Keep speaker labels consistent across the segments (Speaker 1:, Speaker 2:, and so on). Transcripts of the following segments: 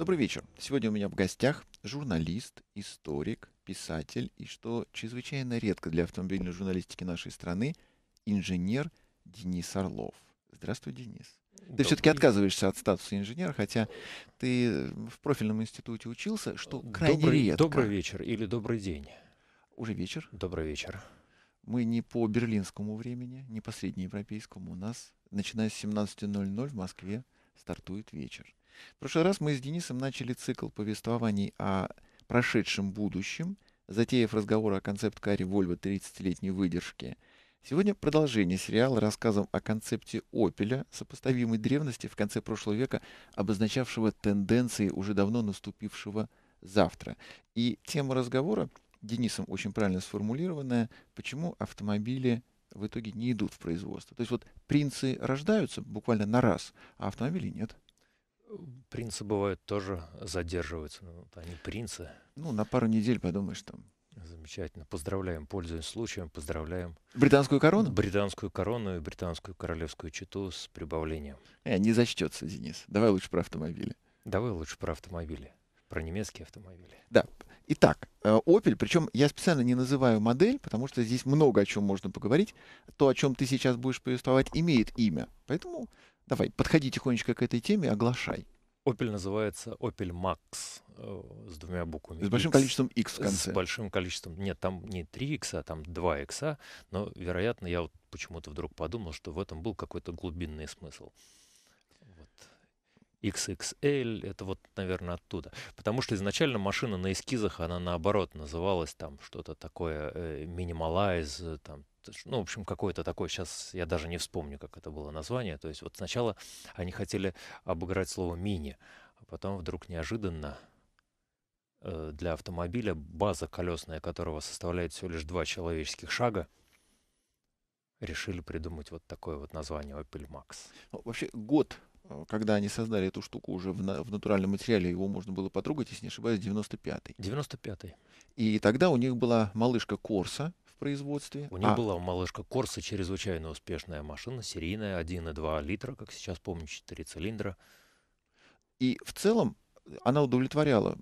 Speaker 1: Добрый вечер. Сегодня у меня в гостях журналист, историк, писатель и, что чрезвычайно редко для автомобильной журналистики нашей страны, инженер Денис Орлов. Здравствуй, Денис. Добрый. Ты все-таки отказываешься от статуса инженера, хотя ты э, в профильном институте учился, что крайне добрый, редко. Добрый вечер или добрый день. Уже вечер? Добрый вечер. Мы не по берлинскому времени, не по среднеевропейскому. У нас, начиная с 17.00 в Москве, стартует вечер. В прошлый раз мы с Денисом начали цикл повествований о прошедшем будущем, затеяв разговор о концепт-каре Volvo 30-летней выдержки. Сегодня продолжение сериала рассказом о концепте «Опеля», сопоставимой древности в конце прошлого века, обозначавшего тенденции уже давно наступившего завтра. И тема разговора Денисом очень правильно сформулированная, почему автомобили в итоге не идут в производство. То есть вот принцы рождаются буквально на раз, а автомобилей нет. Принцы бывают
Speaker 2: тоже задерживаются, но ну, вот они принцы.
Speaker 1: Ну, на пару недель подумаешь там. Замечательно.
Speaker 2: Поздравляем, пользуясь случаем, поздравляем. Британскую корону? Британскую корону и британскую королевскую читу с прибавлением.
Speaker 1: Э, не зачтется, Денис. Давай лучше про автомобили. Давай
Speaker 2: лучше про автомобили. Про немецкие автомобили.
Speaker 1: Да. Итак, Opel, э, причем я специально не называю модель, потому что здесь много о чем можно поговорить. То, о чем ты сейчас будешь повествовать, имеет имя. Поэтому Давай, подходи тихонечко к этой теме, оглашай.
Speaker 2: Opel называется Opel Max э, с двумя буквами. С большим X. количеством X в конце. С большим количеством. Нет, там не 3 X, а там 2 X. Но, вероятно, я вот почему-то вдруг подумал, что в этом был какой-то глубинный смысл. XXL, это вот, наверное, оттуда. Потому что изначально машина на эскизах, она наоборот называлась там что-то такое э, minimalize, там, ну, в общем, какое-то такое, сейчас я даже не вспомню, как это было название. То есть вот сначала они хотели обыграть слово мини, а потом вдруг неожиданно э, для автомобиля, база колесная которого составляет всего лишь два человеческих шага, решили придумать вот такое вот
Speaker 1: название Opel Max. Ну, вообще год Э, когда они создали эту штуку уже в, на, в натуральном материале, его можно было потрогать, если не ошибаюсь, 95-й. 95-й. И тогда у них была малышка Корса в производстве. У них а... была
Speaker 2: малышка Корса, чрезвычайно успешная машина, серийная, 1,2 литра, как сейчас помню, 4 цилиндра.
Speaker 1: И в целом э, она удовлетворяла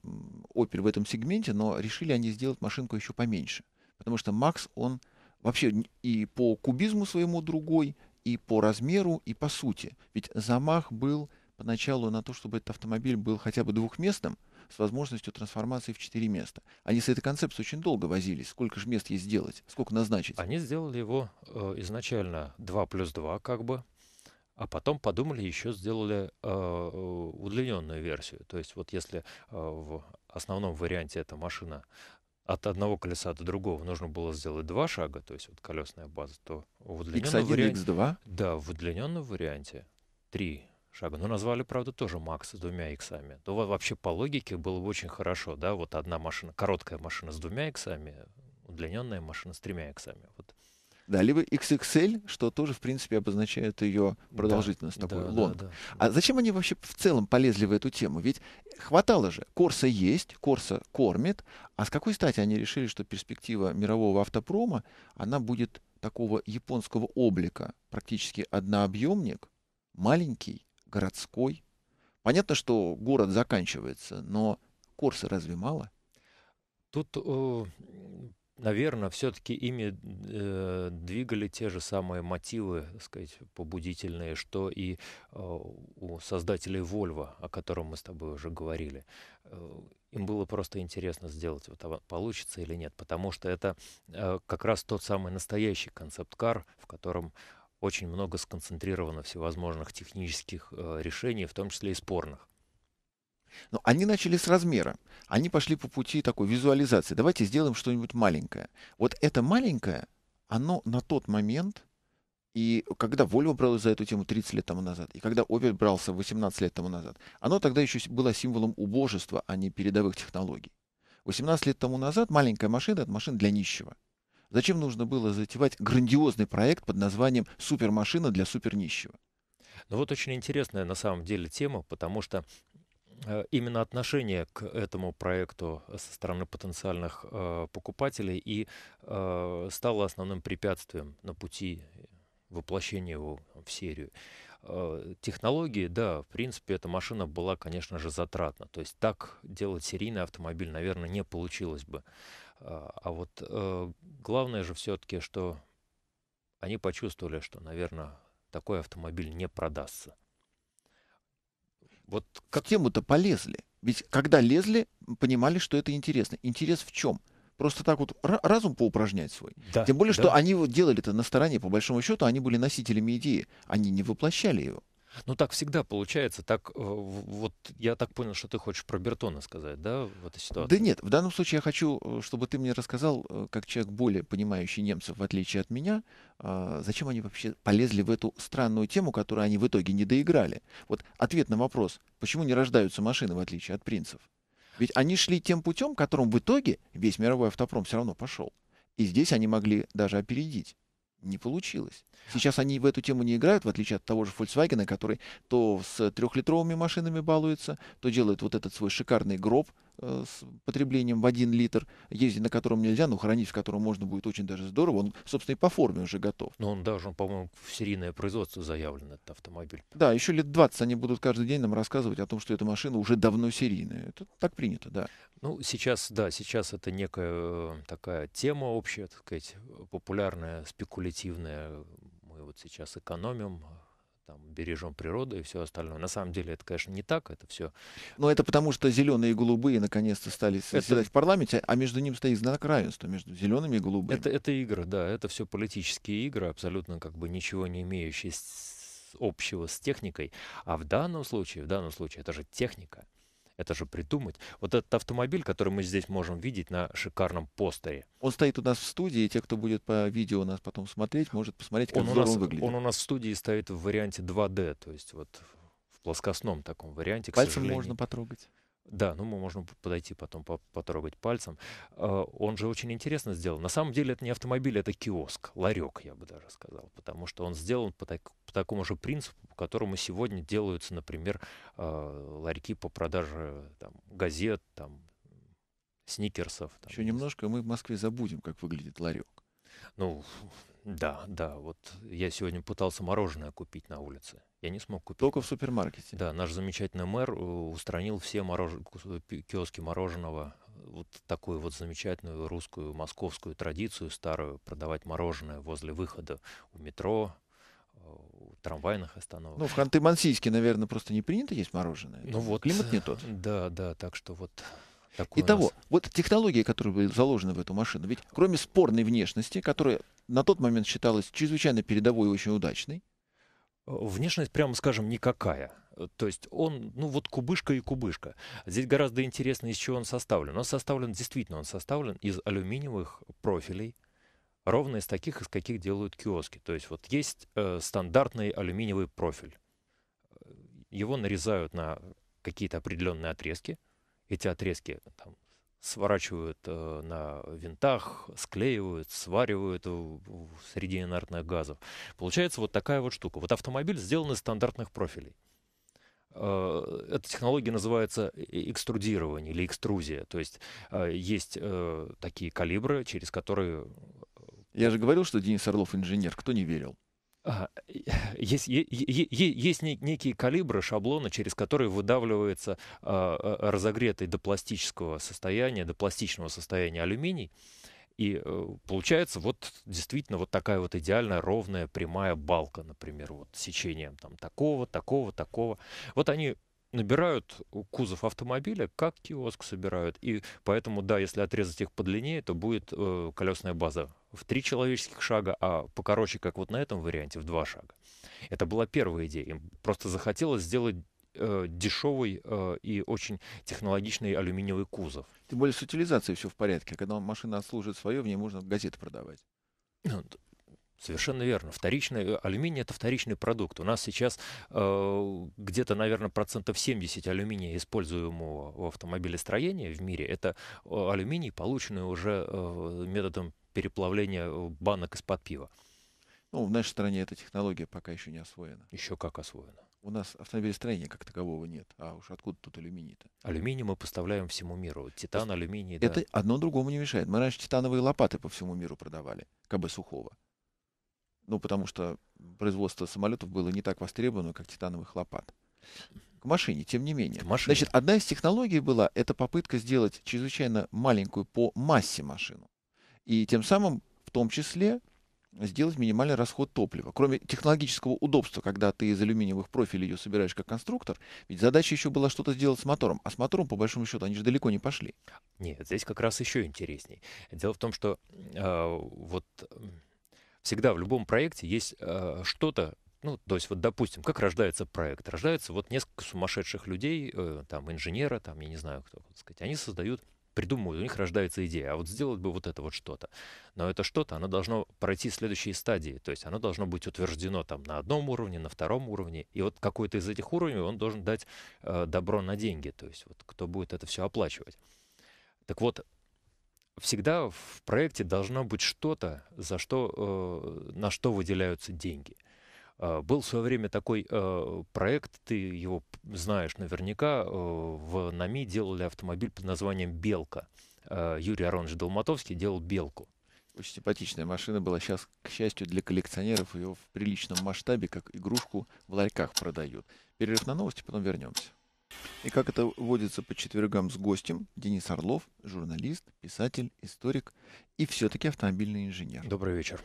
Speaker 1: Opel в этом сегменте, но решили они сделать машинку еще поменьше. Потому что Макс, он вообще и по кубизму своему другой, и по размеру, и по сути. Ведь замах был поначалу на то, чтобы этот автомобиль был хотя бы двухместным, с возможностью трансформации в четыре места. Они с этой концепцией очень долго возились. Сколько же мест ей сделать? Сколько назначить? Они
Speaker 2: сделали его э, изначально 2 плюс 2 как бы, а потом подумали, еще сделали э, э, удлиненную версию. То есть вот если э, в основном варианте эта машина от одного колеса до другого нужно было сделать два шага, то есть вот колесная база, то в удлиненном X1, варианте... X2? Да, в удлиненном варианте три шага. Но назвали, правда, тоже Макс с двумя иксами. То вообще по логике было бы очень хорошо, да, вот одна машина, короткая машина с двумя иксами, удлиненная машина с тремя иксами. Вот
Speaker 1: да, либо XXL, что тоже, в принципе, обозначает ее продолжительность, да, такой да, лонг. Да, да. А зачем они вообще в целом полезли в эту тему? Ведь хватало же. Корса есть, Корса кормит. А с какой стати они решили, что перспектива мирового автопрома, она будет такого японского облика, практически однообъемник, маленький, городской. Понятно, что город заканчивается, но Корса разве мало?
Speaker 2: Тут э, наверное, все-таки ими э, двигали те же самые мотивы, так сказать, побудительные, что и э, у создателей Volvo, о котором мы с тобой уже говорили. Э, им было просто интересно сделать, вот получится или нет, потому что это э, как раз тот самый настоящий концепт-кар, в котором очень много сконцентрировано всевозможных технических э, решений, в том числе и спорных.
Speaker 1: Но они начали с размера. Они пошли по пути такой визуализации. Давайте сделаем что-нибудь маленькое. Вот это маленькое, оно на тот момент, и когда Volvo бралась за эту тему 30 лет тому назад, и когда Opel брался 18 лет тому назад, оно тогда еще было символом убожества, а не передовых технологий. 18 лет тому назад маленькая машина — это машина для нищего. Зачем нужно было затевать грандиозный проект под названием «Супермашина для супернищего»?
Speaker 2: Ну вот очень интересная на самом деле тема, потому что Э, именно отношение к этому проекту со стороны потенциальных э, покупателей и э, стало основным препятствием на пути воплощения его в серию. Технологии, да, в принципе, эта машина была, конечно же, затратна. То есть так делать серийный автомобиль, наверное, не получилось бы. А вот главное же все-таки, что они почувствовали, что, наверное,
Speaker 1: такой автомобиль не продастся. Вот к тему-то полезли. Ведь когда лезли, понимали, что это интересно. Интерес в чем? Просто так вот разум поупражнять свой. Да, Тем более, да. что они вот делали это на стороне, по большому счету, они были носителями идеи, они не воплощали его.
Speaker 2: Ну так всегда получается. Так э, вот я так понял, что ты хочешь про Бертона сказать, да, в этой ситуации? Да нет,
Speaker 1: в данном случае я хочу, э, чтобы ты мне рассказал, э, как человек более понимающий немцев, в отличие от меня, а, зачем они вообще полезли в эту странную тему, которую они в итоге не доиграли. Вот ответ на вопрос, почему не рождаются машины, в отличие от принцев. Ведь они шли тем путем, которым в итоге весь мировой автопром все равно пошел. И здесь они могли даже опередить не получилось. Сейчас они в эту тему не играют, в отличие от того же Volkswagen, который то с трехлитровыми машинами балуется, то делает вот этот свой шикарный гроб, Э, с потреблением в 1 литр, ездить на котором нельзя, но хранить в котором можно будет очень даже здорово. Он, собственно, и по форме уже готов. Но он
Speaker 2: даже, по-моему, в серийное производство заявлен, этот автомобиль.
Speaker 1: Да, еще лет 20 они будут каждый день нам рассказывать о том, что эта машина уже давно серийная. Это так принято, да.
Speaker 2: Ну, сейчас, да, сейчас это некая э, такая тема общая, так сказать, популярная, спекулятивная. Мы вот сейчас экономим, там бережем природу и все остальное. На самом деле это, конечно, не так, это все.
Speaker 1: Но это потому, что зеленые и голубые наконец-то стали это... в парламенте, а между ним стоит знак равенства между зелеными и голубыми.
Speaker 2: Это, это игры, да, это все политические игры, абсолютно как бы ничего не имеющие общего с техникой. А в данном случае, в данном случае это же техника.
Speaker 1: Это же придумать.
Speaker 2: Вот этот автомобиль, который мы здесь можем видеть на шикарном постере.
Speaker 1: Он стоит у нас в студии, и те, кто будет по видео нас потом смотреть, может посмотреть, как он, у нас, он выглядит. Он
Speaker 2: у нас в студии стоит в варианте 2D, то есть вот в плоскостном таком варианте. Пальцем к можно потрогать. Да, ну мы можем подойти потом потрогать пальцем. Э, он же очень интересно сделан. На самом деле это не автомобиль, это киоск, ларек, я бы даже сказал, потому что он сделан по, так, по такому же принципу, по которому сегодня делаются, например, э, ларьки по продаже там, газет, там, сникерсов.
Speaker 1: Там, Еще немножко мы в Москве забудем, как
Speaker 2: выглядит ларек. Ну, Да, да. Вот я сегодня пытался мороженое купить на улице. Я не смог купить. Только в супермаркете. Да, наш замечательный мэр э, устранил все морож... киоски мороженого. Вот такую вот замечательную русскую московскую традицию старую продавать мороженое возле выхода у метро, э, у трамвайных остановок. Ну, в
Speaker 1: Ханты-Мансийске, наверное, просто не принято есть мороженое. Ну, вот, Климат не тот. Да, да, так что вот такой Итого, вот технологии, которые были заложены в эту машину, ведь кроме спорной внешности, которая на тот момент считалась чрезвычайно передовой и очень удачной, э, Внешность, прямо скажем, никакая. Э, то есть он, ну вот кубышка и кубышка.
Speaker 2: Здесь гораздо интереснее, из чего он составлен. Он составлен, действительно, он составлен из алюминиевых профилей, ровно из таких, из каких делают киоски. То есть вот есть э, стандартный алюминиевый профиль. Э, его нарезают на какие-то определенные отрезки, эти отрезки там, сворачивают э, на винтах, склеивают, сваривают в среди инертных газов. Получается вот такая вот штука. Вот автомобиль сделан из стандартных профилей. Э, эта технология называется экструдирование или экструзия. То есть э, есть э, такие калибры, через которые... Я же
Speaker 1: говорил, что Денис Орлов инженер. Кто не верил? А,
Speaker 2: есть, есть некие калибры, шаблоны, через которые выдавливается а, а, разогретый до пластического состояния, до пластичного состояния алюминий. И э, получается вот действительно вот такая вот идеальная ровная прямая балка, например, вот сечением там такого, такого, такого. Вот они набирают кузов автомобиля, как киоск собирают. И поэтому, да, если отрезать их подлиннее, то будет э, колесная база в три человеческих шага, а покороче, как вот на этом варианте, в два шага. Это была первая идея. Им просто захотелось сделать э, дешевый э, и очень технологичный алюминиевый кузов. Тем более с утилизацией все в порядке. Когда машина отслужит свое, в ней можно газеты продавать. Ну, Совершенно верно. Вторичный э, алюминий – это вторичный продукт. У нас сейчас э, где-то, наверное, процентов 70 алюминия, используемого в автомобилестроении в мире, это э, алюминий, полученный уже э, методом
Speaker 1: переплавления э, банок из-под пива. Ну, в нашей стране эта технология пока еще не освоена. Еще как освоена. У нас автомобилестроения как такового нет. А уж откуда тут алюминий-то? Алюминий
Speaker 2: мы поставляем всему миру. Титан, алюминий, да. Это
Speaker 1: одно другому не мешает. Мы раньше титановые лопаты по всему миру продавали, КБ сухого. Ну, потому что производство самолетов было не так востребовано, как титановых лопат. К машине, тем не менее. К машине. Значит, одна из технологий была, это попытка сделать чрезвычайно маленькую по массе машину. И тем самым, в том числе, сделать минимальный расход топлива. Кроме технологического удобства, когда ты из алюминиевых профилей ее собираешь как конструктор, ведь задача еще была что-то сделать с мотором. А с мотором, по большому счету, они же далеко не пошли. Нет, здесь как раз еще интересней. Дело в том, что
Speaker 2: э, вот всегда в любом проекте есть э, что-то, ну, то есть вот, допустим, как рождается проект? Рождается вот несколько сумасшедших людей, э, там, инженера, там, я не знаю, кто, так сказать, они создают придумывают, у них рождается идея, а вот сделать бы вот это вот что-то. Но это что-то, оно должно пройти следующие стадии, то есть оно должно быть утверждено там на одном уровне, на втором уровне, и вот какой-то из этих уровней он должен дать э, добро на деньги, то есть вот кто будет это все оплачивать. Так вот, всегда в проекте должно быть что-то, за что, э, на что выделяются деньги. Э, был в свое время такой э, проект, ты его знаешь наверняка, э, в НАМИ делали автомобиль под названием «Белка». Э, Юрий Аронович Долматовский делал «Белку».
Speaker 1: Очень симпатичная машина была. Сейчас, к счастью, для коллекционеров ее в приличном масштабе, как игрушку в ларьках продают. Перерыв на новости, потом вернемся. И как это водится по четвергам с гостем, Денис Орлов, журналист, писатель, историк и все-таки автомобильный инженер. Добрый вечер.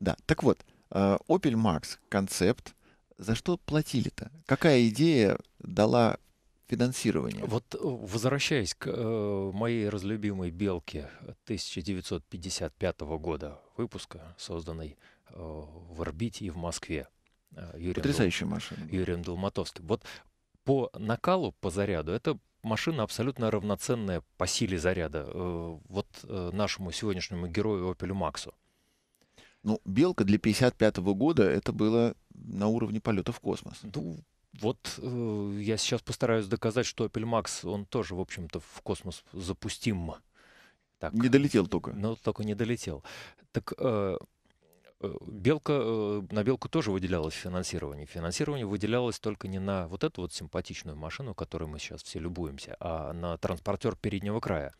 Speaker 1: Да, так вот, э, Opel Max, концепт, за что платили-то? Какая идея дала финансирование? Вот
Speaker 2: э, возвращаясь к э, моей разлюбимой белке 1955 года выпуска, созданной в орбите и в Москве. Юрием Потрясающая Дул... машина. Юрием Долматовским. Вот по накалу, по заряду, это машина абсолютно равноценная по силе заряда э, вот э, нашему сегодняшнему герою Opel
Speaker 1: Максу. Ну, «Белка» для 55 года это было на уровне полета в космос. Ну,
Speaker 2: вот э, я сейчас постараюсь доказать, что Opel Max, он тоже, в общем-то, в космос запустим. Так. Не долетел только. Ну, только не долетел. Так э, Э, белка, э, на Белку тоже выделялось финансирование. Финансирование выделялось только не на вот эту вот симпатичную машину, которой мы сейчас все любуемся, а на транспортер переднего края.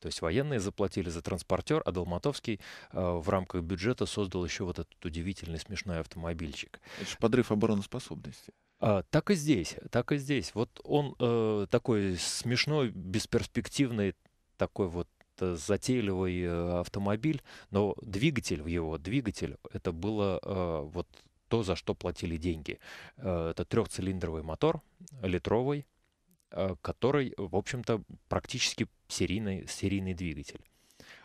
Speaker 2: То есть военные заплатили за транспортер, а Долматовский э, в рамках бюджета создал еще вот этот удивительный смешной автомобильчик. Это же подрыв
Speaker 1: обороноспособности.
Speaker 2: А, так и здесь, так и здесь. Вот он э, такой смешной, бесперспективный, такой вот это затейливый э, автомобиль, но двигатель в его, двигатель, это было э, вот то, за что платили деньги. Э, это трехцилиндровый мотор, литровый, э, который, в общем-то, практически серийный, серийный двигатель.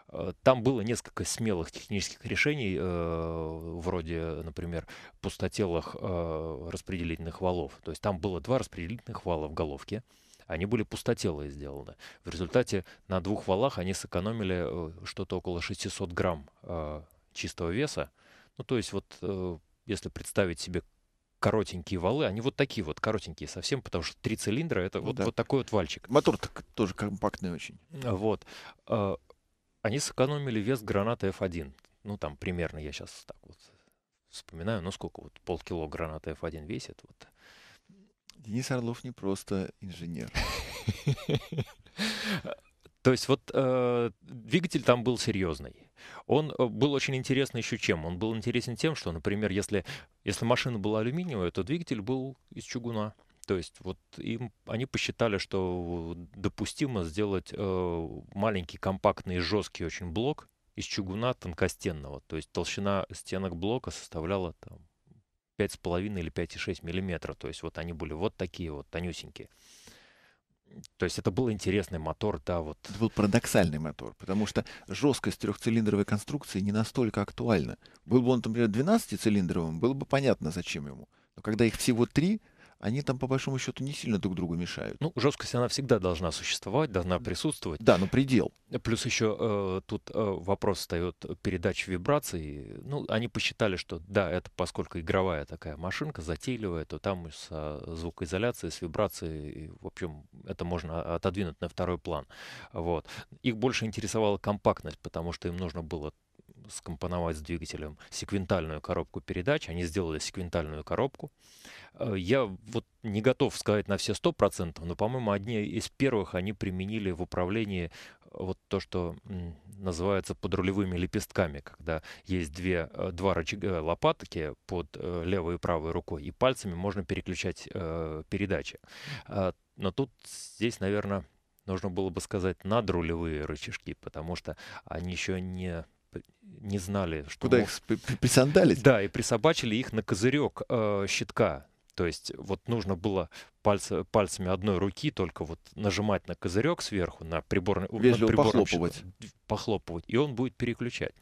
Speaker 2: Э, там было несколько смелых технических решений, э, вроде, например, пустотелых э, распределительных валов. То есть там было два распределительных вала в головке, э, они были пустотелые сделаны. В результате на двух валах они сэкономили э, что-то около 600 грамм э, чистого веса. Ну, то есть вот э, если представить себе коротенькие валы, они вот такие вот, коротенькие совсем, потому что три цилиндра — это ну, вот, да. вот такой вот вальчик. Мотор так тоже компактный очень. Вот. Они сэкономили вес граната F1. Ну, там примерно, я сейчас так вот вспоминаю, ну сколько вот полкило граната F1 весит. Вот. Денис Орлов не просто инженер. То есть вот э, двигатель там был серьезный. Он э, был очень интересен еще чем? Он был интересен тем, что, например, если, если машина была алюминиевая, то двигатель был из чугуна. То есть вот им, они посчитали, что допустимо сделать э, маленький, компактный, жесткий очень блок из чугуна тонкостенного. То есть толщина стенок блока составляла там 5,5 или 5,6 миллиметра. То есть вот они были вот такие вот тонюсенькие. То есть это
Speaker 1: был интересный мотор, да, вот. Это был парадоксальный мотор, потому что жесткость трехцилиндровой конструкции не настолько актуальна. Был бы он, например, 12-цилиндровым, было бы понятно, зачем ему. Но когда их всего три, 3 они там по большому счету не сильно друг другу мешают.
Speaker 2: Ну, жесткость она всегда должна существовать, должна присутствовать. Да, но предел. Плюс еще э, тут э, вопрос встает передач вибраций. Ну, они посчитали, что да, это поскольку игровая такая машинка, затейливая, то там с звукоизоляцией, с вибрацией, в общем, это можно отодвинуть на второй план. Вот. Их больше интересовала компактность, потому что им нужно было скомпоновать с двигателем секвентальную коробку передач. Они сделали секвентальную коробку. Э, я вот не готов сказать на все 100%, но, по-моему, одни из первых они применили в управлении э, вот то, что называется подрулевыми лепестками, когда есть две, э, два рычага лопатки под левой и правой рукой, и пальцами можно переключать э, передачи. А, но тут здесь, наверное, нужно было бы сказать надрулевые рычажки, потому что они еще не не знали, что... Куда мог... их присандалить? Да, и присобачили их на козырек э, щитка. То есть вот нужно было пальцы, пальцами одной руки только вот нажимать на козырек сверху, на приборный... Вежливо на похлопывать. Щиток, похлопывать, и он будет переключать.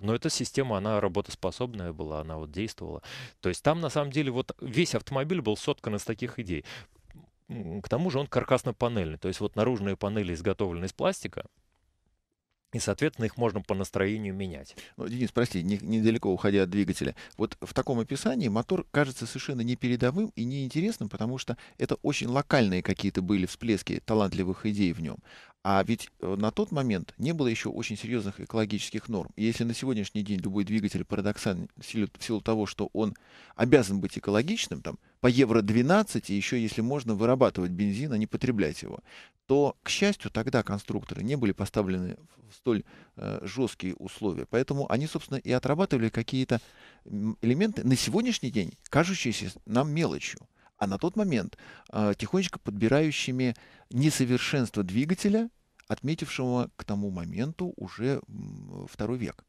Speaker 2: Но эта система, она работоспособная была, она вот действовала. То есть там на самом деле вот весь автомобиль был соткан из таких идей. К тому же он каркасно-панельный. То есть вот наружные панели изготовлены из пластика, и, соответственно, их можно по настроению
Speaker 1: менять. Ну, Денис, прости, не, недалеко уходя от двигателя. Вот в таком описании мотор кажется совершенно непередовым и неинтересным, потому что это очень локальные какие-то были всплески талантливых идей в нем. А ведь э, на тот момент не было еще очень серьезных экологических норм. И если на сегодняшний день любой двигатель парадоксален силу, в силу того, что он обязан быть экологичным, там, по Евро-12, и еще если можно вырабатывать бензин, а не потреблять его, то, к счастью, тогда конструкторы не были поставлены в столь э, жесткие условия. Поэтому они, собственно, и отрабатывали какие-то элементы на сегодняшний день, кажущиеся нам мелочью а на тот момент э, тихонечко подбирающими несовершенство двигателя, отметившего к тому моменту уже второй век.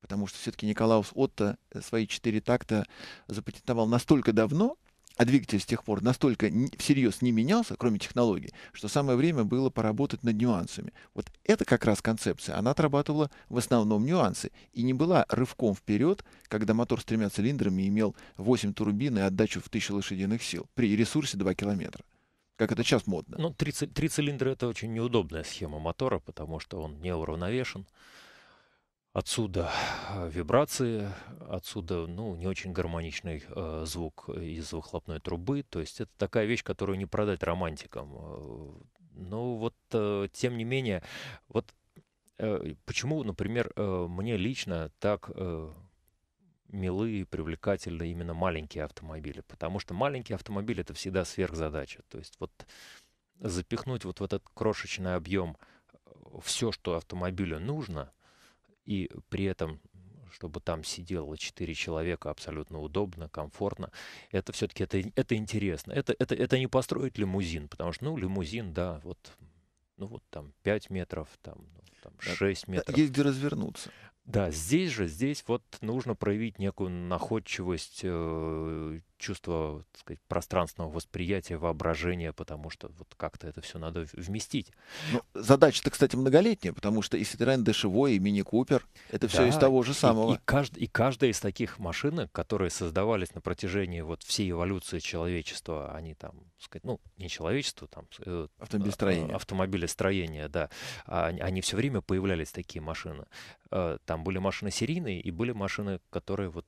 Speaker 1: Потому что все-таки Николаус Отто э, свои четыре такта запатентовал настолько давно, а двигатель с тех пор настолько всерьез не менялся, кроме технологий, что самое время было поработать над нюансами. Вот это как раз концепция. Она отрабатывала в основном нюансы и не была рывком вперед, когда мотор с тремя цилиндрами имел 8 турбин и отдачу в 1000 лошадиных сил при ресурсе 2 километра как это сейчас модно.
Speaker 2: Ну, три, три цилиндра — это очень неудобная схема мотора, потому что он не уравновешен. Отсюда э, вибрации, отсюда ну, не очень гармоничный э, звук из выхлопной трубы. То есть это такая вещь, которую не продать романтикам. Э, но вот, э, тем не менее, вот э, почему, например, э, мне лично так э, милы и привлекательны именно маленькие автомобили? Потому что маленький автомобиль — это всегда сверхзадача. То есть вот запихнуть вот в этот крошечный объем э, все, что автомобилю нужно — и при этом чтобы там сидело четыре человека абсолютно удобно, комфортно. Это все-таки это, это интересно. Это, это, это не построить лимузин, потому что, ну, лимузин, да, вот, ну, вот там 5 метров, там, ну, там 6 метров. Есть
Speaker 1: где развернуться.
Speaker 2: Да, здесь же, здесь вот нужно проявить некую находчивость, э, чувство так сказать, пространственного восприятия, воображения, потому что вот как-то это все надо вместить. Ну,
Speaker 1: задача-то, кстати, многолетняя, потому что и Citroёn d и Мини Купер, это да, все из того же самого. И, и,
Speaker 2: кажд, и каждая из таких машин, которые создавались на протяжении вот всей эволюции человечества, они там, так сказать, ну, не человечество, там... Э, автомобилестроение. Э, автомобилестроение, да. А, они, они все время появлялись, такие машины. Э, там были машины серийные и были машины, которые вот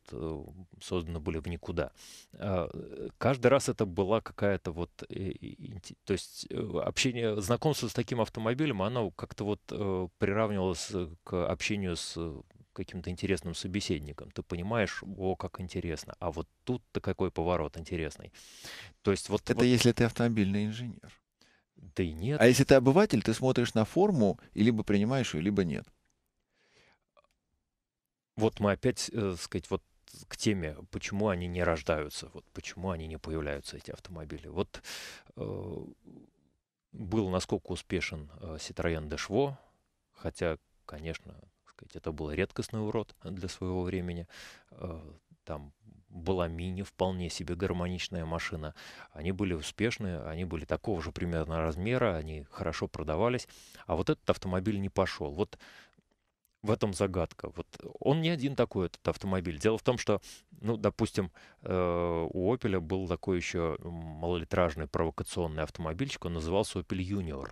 Speaker 2: созданы были в никуда. А, э, каждый раз это была какая-то вот, э, то есть э, общение, знакомство с таким автомобилем, оно как-то вот приравнивалось к общению с каким-то интересным собеседником. Ты понимаешь, о, как интересно, а вот тут-то какой поворот
Speaker 1: интересный. То есть вот... Это вот... если ты автомобильный инженер. Да и нет. А если ты обыватель, ты смотришь на форму и либо принимаешь ее, либо нет.
Speaker 2: Вот мы опять, э, сказать, вот к теме, почему они не рождаются, вот почему они не появляются, эти автомобили. Вот э, был насколько успешен э, Citroёn Deschvo, хотя, конечно, сказать, это был редкостный урод для своего времени. Э, там была мини, вполне себе гармоничная машина. Они были успешны, они были такого же примерно размера, они хорошо продавались. А вот этот автомобиль не пошел. Вот в этом загадка. Вот э, он не один такой этот автомобиль. Дело в том, что, ну, допустим, э, у Opel был такой еще малолитражный провокационный автомобильчик, он назывался Opel Junior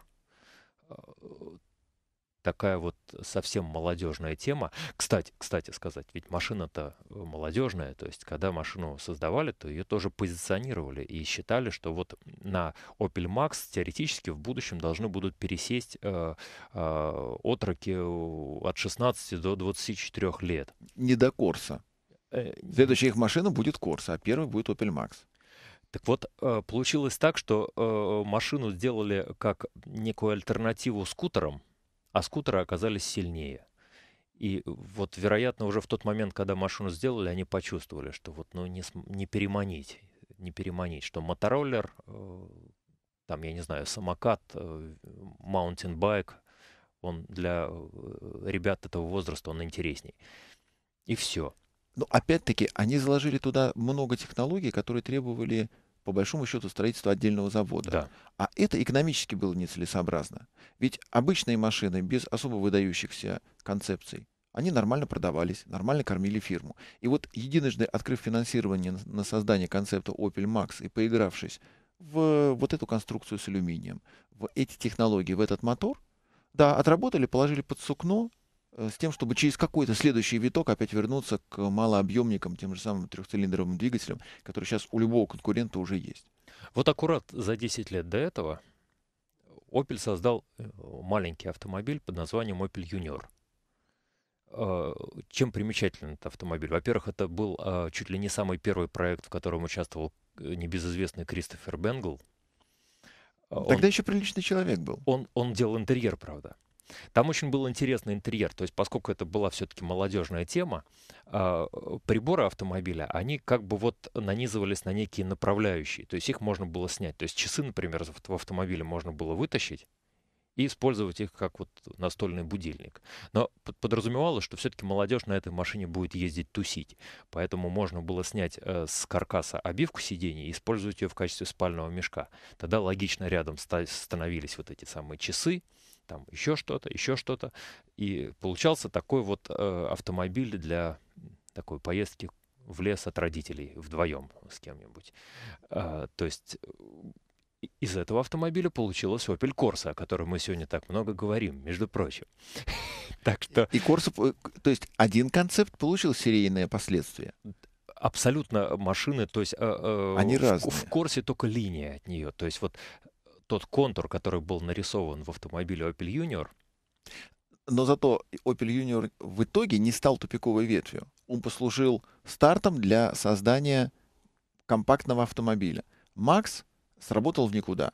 Speaker 2: такая вот совсем молодежная тема. Кстати, кстати сказать, ведь машина-то э, молодежная, то есть когда машину создавали, то ее тоже позиционировали и считали, что вот на Opel Max теоретически в будущем должны будут пересесть э, э, отроки э, от 16 до 24 лет. Не до Корса. Э, Следующая их машина будет Корса, а первая будет Opel Max. Так вот, получилось так, что машину сделали как некую альтернативу скутерам, а скутеры оказались сильнее. И вот, вероятно, уже в тот момент, когда машину сделали, они почувствовали, что вот, ну, не, не переманить, не переманить, что мотороллер, э, там, я не знаю, самокат, э, маунтинбайк, э, он для э, ребят этого возраста, он интересней.
Speaker 1: И все. Но ну, опять-таки, они заложили туда много технологий, которые требовали по большому счету строительство отдельного завода. Да. А это экономически было нецелесообразно. Ведь обычные машины без особо выдающихся концепций, они нормально продавались, нормально кормили фирму. И вот единожды открыв финансирование на создание концепта Opel Max и поигравшись в вот эту конструкцию с алюминием, в эти технологии, в этот мотор, да, отработали, положили под сукно, Э, с тем, чтобы через какой-то следующий виток опять вернуться к малообъемникам, тем же самым трехцилиндровым двигателям, которые сейчас у любого конкурента уже есть.
Speaker 2: Вот аккурат за 10 лет до этого Opel создал э, маленький автомобиль под названием Opel Junior. Э, чем примечателен этот автомобиль? Во-первых, это был а, чуть ли не самый первый проект, в котором участвовал небезызвестный Кристофер Бенгл. Тогда он,
Speaker 1: еще приличный человек был.
Speaker 2: Он, он делал интерьер, правда. Там очень был интересный интерьер, то есть поскольку это была все-таки молодежная тема, а, э, приборы автомобиля, они как бы вот нанизывались на некие направляющие, то есть их можно было снять. То есть часы, например, в автомобиле можно было вытащить, и использовать их как вот настольный будильник. Но подразумевалось, что все-таки молодежь на этой машине будет ездить тусить, поэтому можно было снять э, с каркаса обивку сидений и использовать ее в качестве спального мешка. Тогда логично рядом становились вот эти самые часы, там еще что-то, еще что-то. И получался такой вот э, автомобиль для такой поездки в лес от родителей вдвоем с кем-нибудь. Э, то есть из этого автомобиля получилась Opel Corsa, о котором мы сегодня так много говорим, между прочим. так что... И Corsa, э, то есть один концепт получил серийные последствия. Абсолютно машины, то есть э, э, Они в, разные. в Корсе только линия от нее. То есть вот тот контур, который был нарисован
Speaker 1: в автомобиле Opel Junior. Но зато Opel Junior в итоге не стал тупиковой ветвью. Он послужил стартом для создания компактного автомобиля. Макс сработал в никуда.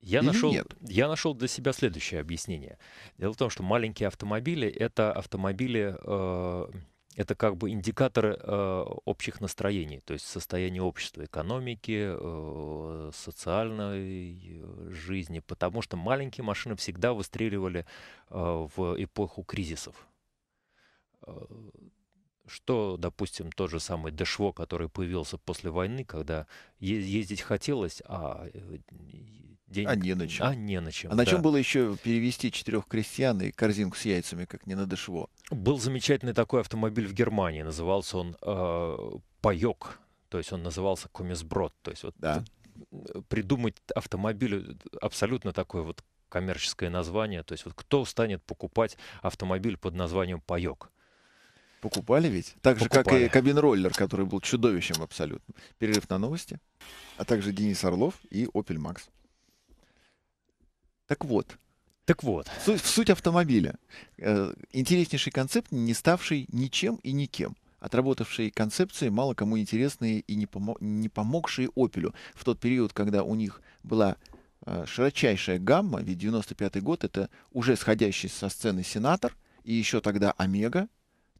Speaker 2: Я нашел, я нашел для себя следующее объяснение. Дело в том, что маленькие автомобили это автомобили э, это как бы индикаторы э, общих настроений, то есть состояние общества, экономики, э, социальной э, жизни, потому что маленькие машины всегда выстреливали э, в эпоху кризисов. Э, что, допустим, тот же самый Дэшво, который появился после войны, когда ездить хотелось, а э, денег. А
Speaker 1: не на чем. А не на чем. А да. на чем было еще перевести четырех крестьян и корзинку с яйцами, как не надо
Speaker 2: надошло? Был замечательный такой автомобиль в Германии, назывался он э, «Паёк», то есть он назывался «Комисброд». То есть вот да. Э, придумать автомобилю э, абсолютно такой вот коммерческое название. То есть вот кто станет покупать автомобиль под
Speaker 1: названием «Паёк»? Покупали ведь? Так Покупали. же, как и кабин-роллер, который был чудовищем абсолютно. Перерыв на новости. А также Денис Орлов и Opel Max. Так вот. Так вот. Суть, суть автомобиля. Э, интереснейший концепт, не ставший ничем и никем отработавшие концепции, мало кому интересные и не, помо не помогшие «Опелю» в тот период, когда у них была э, широчайшая гамма, ведь 95 год — это уже сходящий со сцены «Сенатор», и еще тогда «Омега»,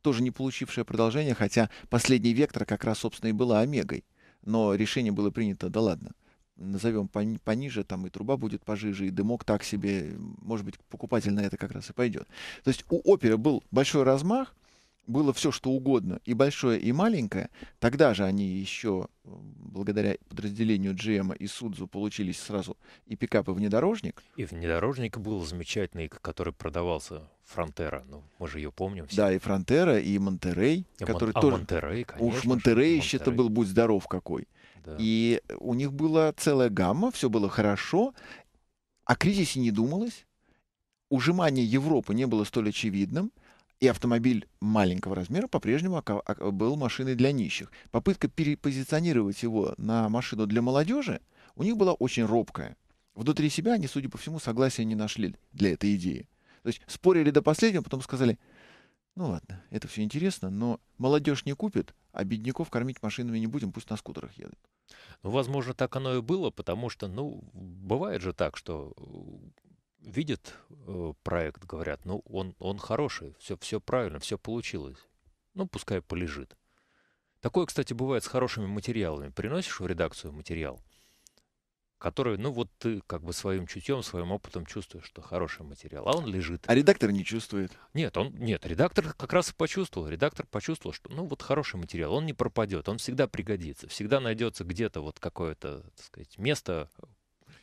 Speaker 1: тоже не получившая продолжение, хотя последний «Вектор» как раз, собственно, и была «Омегой». Но решение было принято, да ладно — назовем пониже, там и труба будет пожиже, и дымок так себе, может быть, покупатель на это как раз и пойдет. То есть у оперы был большой размах, было все, что угодно, и большое, и маленькое. Тогда же они еще, благодаря подразделению GM и Судзу, получились сразу и пикап, и внедорожник. И
Speaker 2: внедорожник был замечательный, который продавался Фронтера. Ну, мы же ее помним. Все.
Speaker 1: Да, и Фронтера, и Монтерей, и который Мон... А тоже... А Монтерей, конечно. Уж Монтерей еще это был, будь здоров какой. И у них была целая гамма, все было хорошо, о кризисе не думалось, ужимание Европы не было столь очевидным, и автомобиль маленького размера по-прежнему был машиной для нищих. Попытка перепозиционировать его на машину для молодежи у них была очень робкая. Внутри себя они, судя по всему, согласия не нашли для этой идеи. То есть спорили до последнего, потом сказали, ну ладно, это все интересно, но молодежь не купит, а бедняков кормить машинами не будем, пусть на скутерах едут.
Speaker 2: Ну, возможно, так оно и было, потому что, ну, бывает же так, что э, видят э, проект, говорят, ну, он, он хороший, все, все правильно, все получилось. Ну, пускай полежит. Такое, кстати, бывает с хорошими материалами. Приносишь в редакцию материал, который, ну вот ты как бы своим чутьем, своим опытом чувствуешь, что хороший материал, а он лежит. А редактор не чувствует? Нет, он, нет, редактор как раз и почувствовал, редактор почувствовал, что, ну вот хороший материал, он не пропадет, он всегда пригодится, всегда найдется где-то вот какое-то, так сказать, место,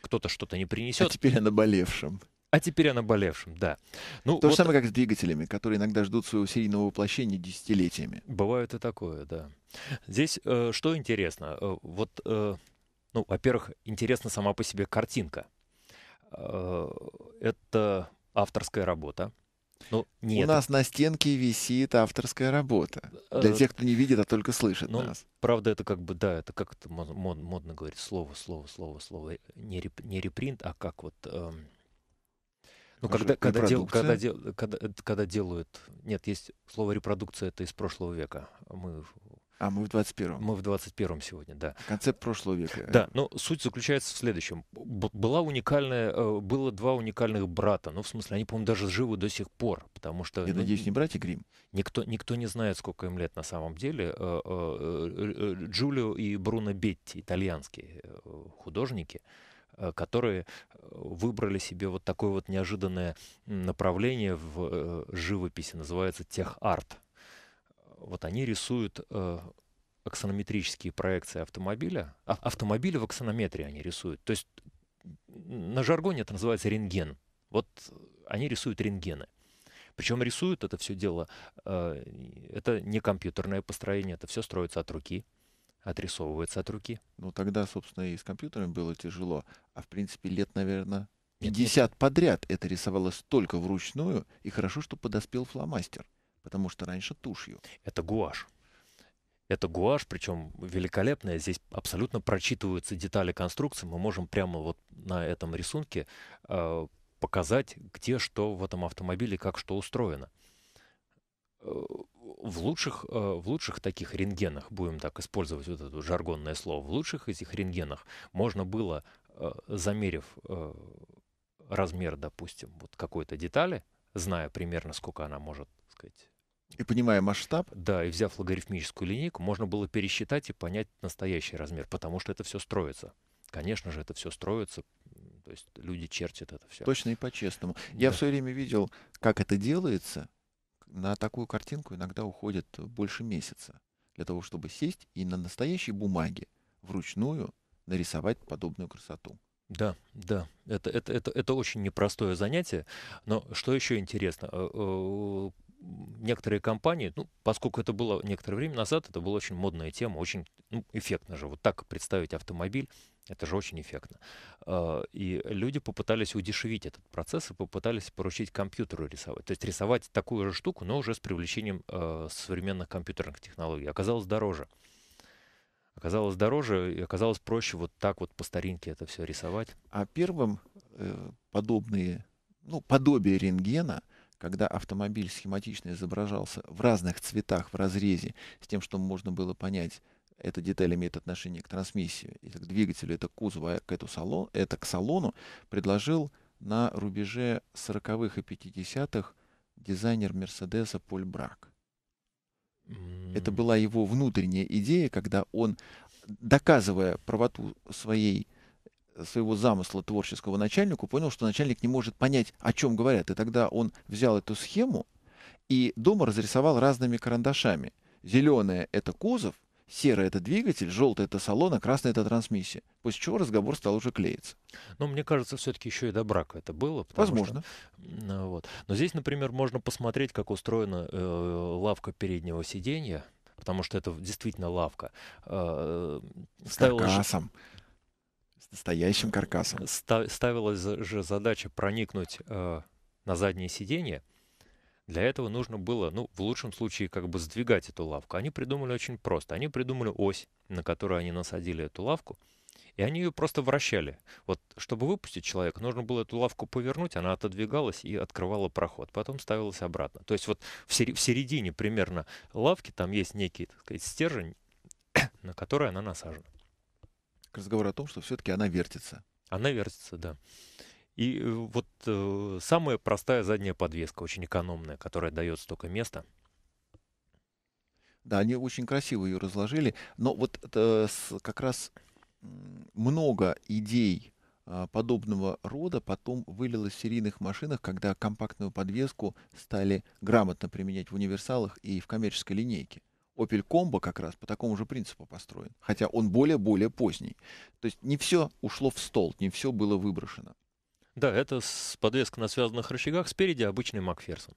Speaker 2: кто-то что-то не принесет.
Speaker 1: А теперь о наболевшем. А теперь о наболевшем, да. Ну, То вот... же самое, как с двигателями, которые иногда ждут своего серийного воплощения десятилетиями. Бывает и такое, да.
Speaker 2: Здесь э, что интересно, э, вот э, ну, во-первых, интересна сама по себе картинка. Э, это авторская работа. Ну, нет. У нас на
Speaker 1: стенке висит авторская работа. Э, Для тех, кто не видит, а только слышит ну, нас.
Speaker 2: Правда, это как бы, да, это как это модно, модно говорить, слово, слово, слово, слово. Э, не, реп, не репринт, а как вот... Эм, ну, когда, когда, дел, когда, дел, когда, когда делают... Нет, есть слово репродукция, это из прошлого века. Мы а, мы в 21-м. Мы в 21-м сегодня, да. Концепт прошлого века. Да, но суть заключается в следующем. Была уникальная, э, было два уникальных брата. Ну, в смысле, они, по-моему, даже живы до сих пор, потому что... Я ну, надеюсь, не братья Грим. Никто, никто не знает, сколько им лет на самом деле. Э, э, Джулио и Бруно Бетти, итальянские художники, которые выбрали себе вот такое вот неожиданное направление в живописи, называется тех-арт вот они рисуют э, аксонометрические проекции автомобиля. А, автомобили в аксонометрии они рисуют. То есть на жаргоне это называется рентген. Вот они рисуют рентгены. Причем рисуют это все дело, э, это не компьютерное построение, это все строится от руки,
Speaker 1: отрисовывается от руки. Ну тогда, собственно, и с компьютерами было тяжело. А в принципе лет, наверное, 50 нет, нет. подряд это рисовалось только вручную, и хорошо, что подоспел фломастер потому что раньше тушью. Это гуашь. Это гуашь, причем
Speaker 2: великолепная. Здесь абсолютно прочитываются детали конструкции. Мы можем прямо вот на этом рисунке э, показать, где что в этом автомобиле, как что устроено. Э, в лучших, э, в лучших таких рентгенах, будем так использовать вот это жаргонное слово, в лучших из этих рентгенах можно было, э, замерив размер, допустим, вот какой-то детали, зная примерно, сколько она может, сказать, и понимая масштаб? Да, и взяв логарифмическую линейку, можно было пересчитать и понять настоящий размер, потому что это все строится. Конечно же, это все строится, то есть люди
Speaker 1: чертят это все. Точно и по-честному. Я да. в время видел, как это делается. На такую картинку иногда уходит больше месяца для того, чтобы сесть и на настоящей бумаге вручную нарисовать подобную красоту. Да, да, это,
Speaker 2: это, это, это очень непростое занятие. Но что еще интересно, э, э, некоторые компании, ну, поскольку это было некоторое время назад, это была очень модная тема, очень ну, эффектно же. Вот так представить автомобиль, это же очень эффектно. А, и люди попытались удешевить этот процесс и попытались поручить компьютеру рисовать. То есть рисовать такую же штуку, но уже с привлечением а, современных компьютерных технологий. Оказалось дороже оказалось дороже и оказалось проще вот так вот по старинке это все рисовать.
Speaker 1: А первым э, подобные, ну, подобие рентгена когда автомобиль схематично изображался в разных цветах в разрезе, с тем, чтобы можно было понять, эта деталь имеет отношение к трансмиссии, это к двигателю, это к кузову, а к, эту салон, это к салону, предложил на рубеже 40-х и 50-х дизайнер Мерседеса Поль Брак. Это была его внутренняя идея, когда он, доказывая правоту своей своего замысла творческого начальнику, понял, что начальник не может понять, о чем говорят. И тогда он взял эту схему и дома разрисовал разными карандашами. Зеленое — это кузов, серое — это двигатель, желтое — это салон, а красное — это трансмиссия. После чего разговор стал уже клеиться.
Speaker 2: Но мне кажется, все-таки еще и до брака это было. Возможно. Что, а, вот. Но здесь, например, можно посмотреть, как устроена э, лавка переднего сиденья потому что это действительно лавка. А,
Speaker 1: э, с ставила каркасом. Ж настоящим каркасом.
Speaker 2: Ставилась же задача проникнуть э, на заднее сиденье. Для этого нужно было, ну, в лучшем случае, как бы сдвигать эту лавку. Они придумали очень просто. Они придумали ось, на которую они насадили эту лавку, и они ее просто вращали. Вот, чтобы выпустить человека, нужно было эту лавку повернуть, она отодвигалась и открывала проход. Потом ставилась обратно. То есть вот в середине примерно лавки там есть некий, так сказать, стержень, на который
Speaker 1: она насажена к разговору о том, что все-таки она вертится.
Speaker 2: Она вертится, да. И э, вот э, самая простая задняя подвеска, очень экономная, которая дает столько места.
Speaker 1: Да, они очень красиво ее разложили. Но вот это как раз много идей а, подобного рода потом вылилось в серийных машинах, когда компактную подвеску стали грамотно применять в универсалах и в коммерческой линейке. Opel Combo как раз по такому же принципу построен, хотя он более-более поздний. То есть не все ушло в стол, не все было выброшено.
Speaker 2: Да, это с подвеска на связанных рычагах, спереди обычный Макферсон.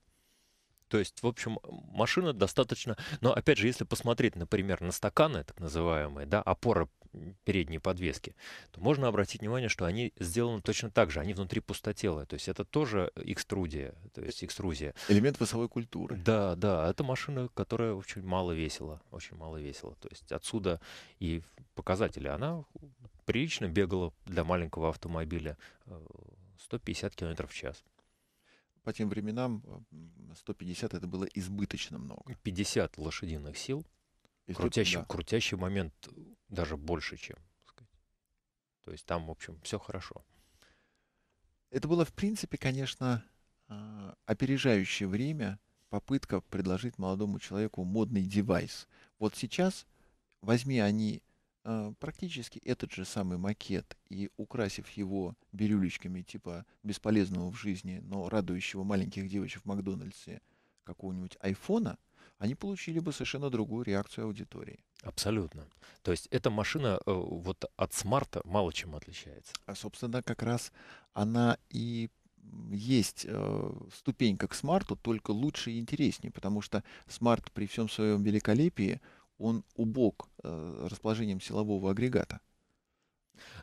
Speaker 2: То есть, в общем, машина достаточно... Но, опять же, если посмотреть, например, на стаканы, так называемые, да, опоры передние подвески, то можно обратить внимание, что они сделаны точно так же. Они внутри пустотелые. То есть это тоже экструдия, то есть экструзия.
Speaker 1: Элемент весовой культуры.
Speaker 2: Да, да. Это машина, которая очень мало весила. Очень мало весила. То есть отсюда и показатели. Она прилично бегала для маленького автомобиля 150 э, км в час по тем временам 150 э, это было избыточно много. 50 лошадиных сил крутящий, тут, да. крутящий момент э, даже больше, чем. То есть там, в общем, все хорошо.
Speaker 1: Это было, в принципе, конечно, а, опережающее время попытка предложить молодому человеку модный девайс. Вот сейчас возьми они а, практически этот же самый макет и украсив его бирюлечками типа бесполезного в жизни, но радующего маленьких девочек в Макдональдсе какого-нибудь айфона – они получили бы совершенно другую реакцию аудитории. Абсолютно. То есть эта машина э, вот от смарта мало чем отличается. А, собственно, как раз она и есть э, ступенька к смарту, только лучше и интереснее, потому что смарт при всем своем великолепии, он убог э, расположением силового агрегата.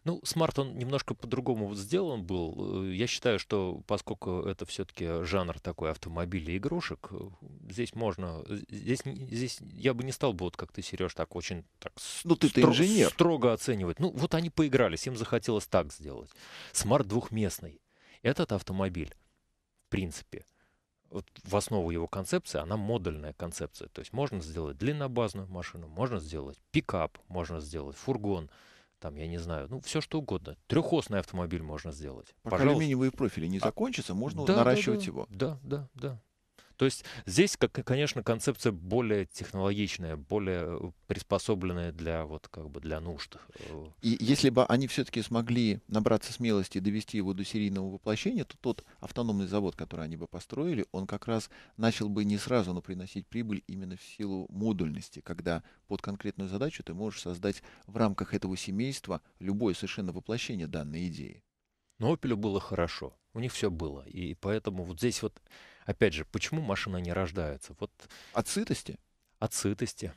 Speaker 1: Ну, смарт он немножко по-другому вот сделан
Speaker 2: был. Э, я считаю, что поскольку это все-таки жанр такой автомобилей игрушек, э, здесь можно, э, здесь, здесь я бы не стал бы вот как ты, Сереж, так очень так ну, ты стро- инженер. строго оценивать. Ну, вот они поигрались, им захотелось так сделать. Смарт двухместный. Этот автомобиль, в принципе, вот в основу его концепции, она модульная концепция. То есть можно сделать длиннобазную машину, можно сделать пикап, можно сделать фургон, там, я не знаю, ну, все что угодно. Трехосный автомобиль можно сделать. Пока Пожалуйста.
Speaker 1: алюминиевые профили не а, закончатся, можно да, наращивать да, да, его. Да, да, да.
Speaker 2: То есть здесь, как, конечно, концепция более технологичная, более э, приспособленная для, вот, как бы
Speaker 1: для нужд. Э. И если бы они все-таки смогли набраться смелости и довести его до серийного воплощения, то тот автономный завод, который они бы построили, он как раз начал бы не сразу, но приносить прибыль именно в силу модульности, когда под конкретную задачу ты можешь создать в рамках этого семейства любое совершенно воплощение данной идеи. Но Опелю было
Speaker 2: хорошо, у них все было, и поэтому вот здесь вот Опять же, почему машина не рождается? Вот... От сытости? От сытости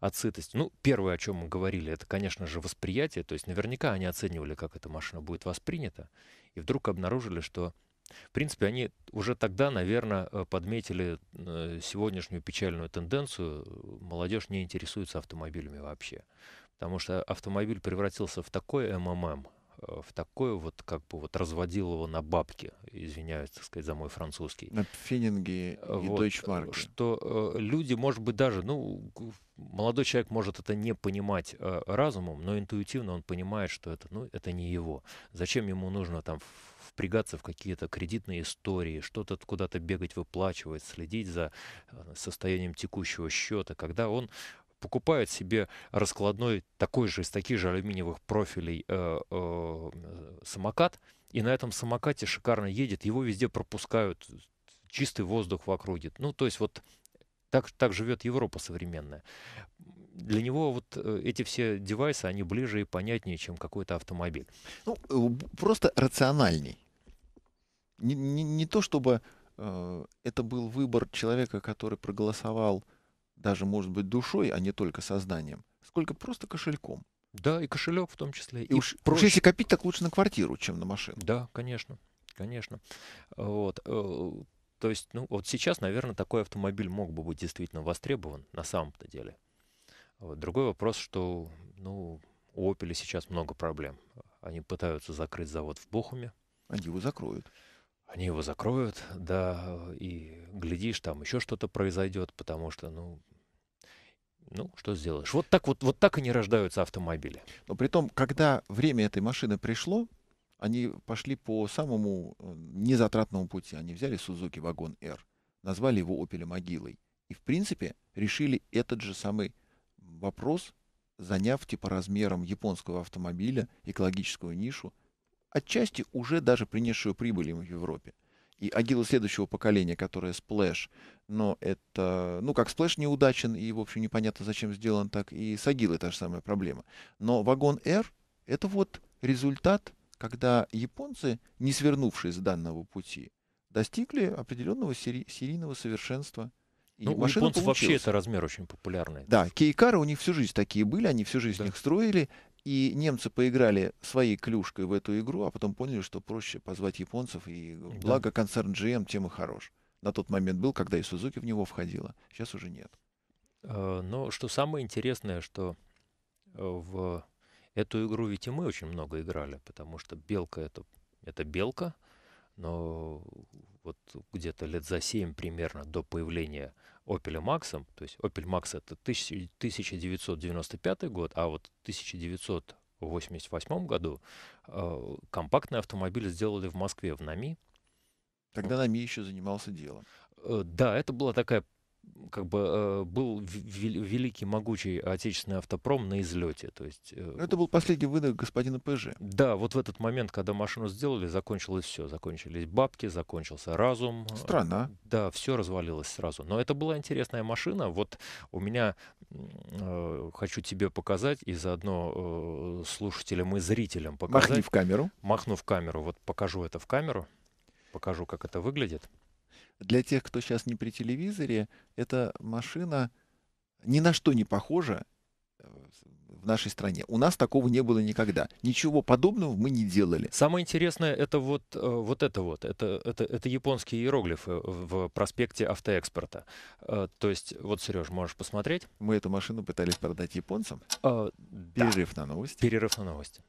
Speaker 2: от сытости. Ну, первое, о чем мы говорили, это, конечно же, восприятие. То есть наверняка они оценивали, как эта машина будет воспринята. И вдруг обнаружили, что, в принципе, они уже тогда, наверное, э, подметили э, сегодняшнюю печальную тенденцию. Молодежь не интересуется автомобилями вообще. Потому что автомобиль превратился в такой МММ, Э, в такое вот как бы вот разводил его на бабки, извиняюсь, так сказать, за мой французский. На
Speaker 1: пфенинге э, и вот, дойчмарке.
Speaker 2: Что э, люди, может быть, даже, ну, молодой человек может это не понимать э, разумом, но интуитивно он понимает, что это, ну, это не его. Зачем ему нужно там впрягаться в какие-то кредитные истории, что-то куда-то бегать, выплачивать, следить за э, состоянием текущего счета, когда он покупает себе раскладной такой же из таких же алюминиевых профилей э, э, э, самокат, и на этом самокате шикарно едет, его везде пропускают, чистый воздух в округе. Ну, то есть вот так, так живет Европа современная. Для него вот э, эти все девайсы, они ближе и понятнее, чем какой-то автомобиль.
Speaker 1: Ну, э, просто рациональней. Не, не, не то, чтобы э, это был выбор человека, который проголосовал э, даже, может быть, душой, а не только сознанием, сколько просто кошельком.
Speaker 2: Да, и кошелек в том
Speaker 1: числе. И, и уж, проще. уж если копить, так лучше на квартиру, чем на машину. Да, конечно,
Speaker 2: конечно. Вот. Э, то есть, ну, вот сейчас, наверное, такой автомобиль мог бы быть действительно востребован на самом-то деле. Вот. Другой вопрос, что, ну, у Opel сейчас много проблем. Они пытаются закрыть завод в Бохуме. Они его закроют. Они его закроют, да, и глядишь, там еще что-то произойдет,
Speaker 1: потому что, ну, ну, что сделаешь? Вот так вот, вот так и не рождаются автомобили. Но при том, когда время этой машины пришло, они пошли по самому э, незатратному пути. Они взяли Suzuki вагон R, назвали его Opel могилой. И, в принципе, решили этот же самый вопрос, заняв типа размером японского автомобиля экологическую нишу, отчасти уже даже принесшую прибыль им в Европе и агилы следующего поколения, которые Splash, но это, ну, как Splash неудачен, и, в общем, непонятно, зачем сделан так, и с агилой та же самая проблема. Но вагон R — это вот результат, когда японцы, не свернувшись с данного пути, достигли определенного сери- серийного совершенства.
Speaker 2: И ну, у японцев получилась. вообще это размер
Speaker 1: очень популярный. Да, кейкары у них всю жизнь такие были, они всю жизнь да. их строили, и немцы поиграли своей клюшкой в эту игру, а потом поняли, что проще позвать японцев. И э, благо да. концерн GM тем и хорош. На тот момент был, когда и Сузуки в него входила. Сейчас уже нет.
Speaker 2: Э, но что самое интересное, что э, в эту игру ведь и мы очень много играли, потому что белка это, это белка, но вот где-то лет за 7 примерно до появления Opel Max, то есть Opel Max это 1995 год, а вот 1988 году э, компактный автомобиль сделали в Москве, в НАМИ. Тогда НАМИ еще занимался делом. Э, да, это была такая как бы э, был великий, могучий отечественный автопром на излете. То есть, э, это был последний выдох господина ПЖ. Да, вот в этот момент, когда машину сделали, закончилось все. Закончились бабки, закончился разум. Страна. Э, да, все развалилось сразу. Но это была интересная машина. Вот у меня, э, хочу тебе показать и заодно э, слушателям и зрителям показать. Махни в камеру. Махну в камеру. Вот покажу это в
Speaker 1: камеру. Покажу, как это выглядит для тех, кто сейчас не при телевизоре, эта машина ни на что не похожа э, в нашей стране. У нас такого не было никогда. Ничего подобного мы не делали.
Speaker 2: Самое интересное это вот, э, вот это вот. Это, это, это японские иероглифы э, в проспекте автоэкспорта.
Speaker 1: То есть, вот, Сереж, можешь посмотреть. Мы эту машину пытались продать японцам. А, Перерыв да. на новости. Перерыв на новости.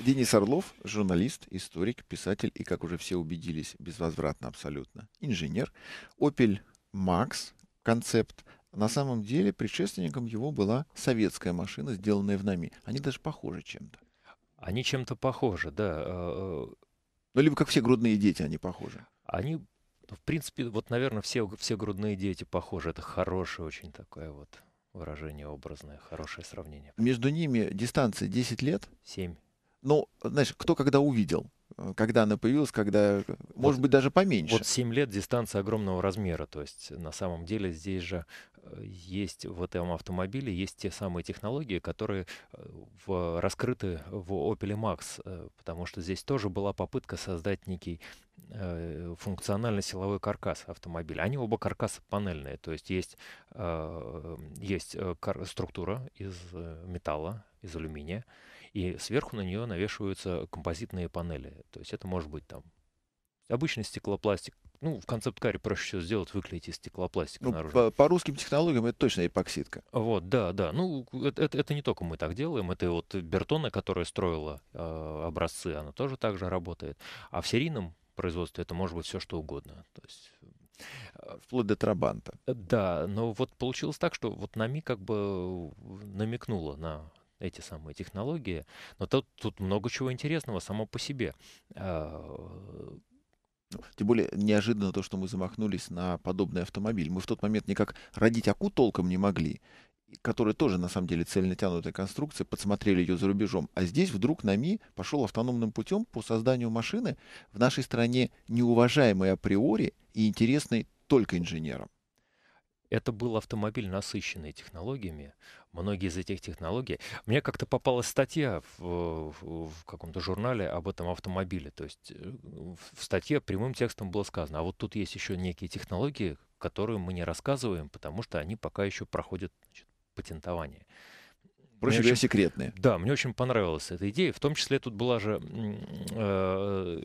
Speaker 1: Денис Орлов, журналист, историк, писатель и, как уже все убедились, безвозвратно абсолютно, инженер. Opel Max концепт. На самом деле предшественником его была советская машина, сделанная в НАМИ. Они даже похожи чем-то. Они чем-то похожи,
Speaker 2: да. Э, э.
Speaker 1: Ну, либо как все грудные дети, они похожи. Они, ну,
Speaker 2: в принципе, вот, наверное, все, все грудные дети похожи. Это хорошее очень такое вот выражение образное, хорошее сравнение.
Speaker 1: Между ними дистанция 10 лет. 7 ну, знаешь, кто когда увидел, когда она появилась, когда, может вот, быть, даже поменьше.
Speaker 2: Вот 7 лет дистанция огромного размера, то есть на самом деле здесь же э, есть в этом автомобиле, есть те самые технологии, которые э, в, раскрыты в Opel Max, э, потому что здесь тоже была попытка создать некий функционально силовой каркас автомобиля. Они оба каркаса панельные, то есть есть, есть структура из металла, из алюминия, и сверху на нее навешиваются композитные панели. То есть это может быть там обычный стеклопластик, ну, в концепт-каре проще всего сделать, выклеить из стеклопластика ну, наружу. По,
Speaker 1: по русским технологиям это точно эпоксидка.
Speaker 2: Вот, да, да. Ну, это, это, это не только мы так делаем. Это вот Бертона, которая строила э, образцы, она тоже так же работает. А в серийном производстве это может быть все что угодно. То есть э, Вплоть до трабанта. Э, да, но вот получилось так, что вот Нами как бы э, намекнула на, эти самые технологии. Но тут, тут много чего интересного само по себе. А,
Speaker 1: ну, тем более неожиданно то, что мы замахнулись на подобный автомобиль. Мы в тот момент никак родить АКУ толком не могли, которая тоже на самом деле цельно цельнотянутая конструкция, подсмотрели ее за рубежом. А здесь вдруг НАМИ пошел автономным путем по созданию машины в нашей стране неуважаемой априори и интересной только инженерам
Speaker 2: это был автомобиль, насыщенный технологиями. Многие из этих технологий... Мне как-то попала статья в, в, в каком-то журнале об этом автомобиле. То есть э, в статье прямым текстом было сказано, а вот тут есть еще некие технологии, которые мы не рассказываем, потому что они пока еще проходят значит, патентование. Проще говоря, очень...
Speaker 1: секретные. Да,
Speaker 2: мне очень понравилась эта идея. В том числе тут была же э,